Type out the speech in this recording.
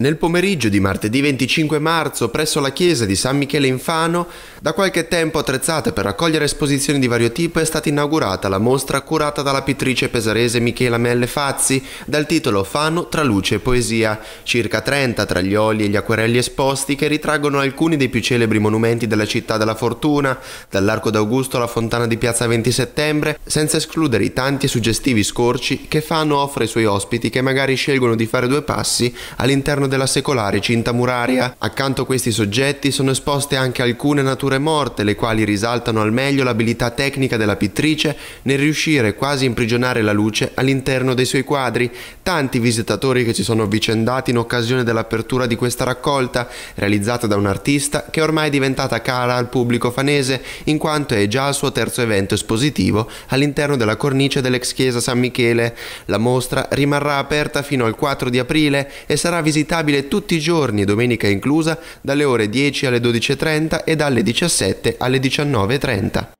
Nel pomeriggio di martedì 25 marzo, presso la chiesa di San Michele Infano, da qualche tempo attrezzata per raccogliere esposizioni di vario tipo, è stata inaugurata la mostra curata dalla pittrice pesarese Michela Melle Fazzi dal titolo Fano tra luce e poesia. Circa 30 tra gli oli e gli acquerelli esposti che ritraggono alcuni dei più celebri monumenti della città della fortuna, dall'Arco d'Augusto alla fontana di Piazza 20 Settembre, senza escludere i tanti e suggestivi scorci che Fano offre ai suoi ospiti che magari scelgono di fare due passi all'interno della secolare cinta muraria. Accanto a questi soggetti sono esposte anche alcune nature morte, le quali risaltano al meglio l'abilità tecnica della pittrice nel riuscire quasi a imprigionare la luce all'interno dei suoi quadri. Tanti visitatori che ci sono avvicendati in occasione dell'apertura di questa raccolta, realizzata da un artista che è ormai è diventata cara al pubblico fanese, in quanto è già al suo terzo evento espositivo all'interno della cornice dell'ex chiesa San Michele. La mostra rimarrà aperta fino al 4 di aprile e sarà visitata visitabile tutti i giorni, domenica inclusa, dalle ore 10 alle 12.30 e dalle 17 alle 19.30.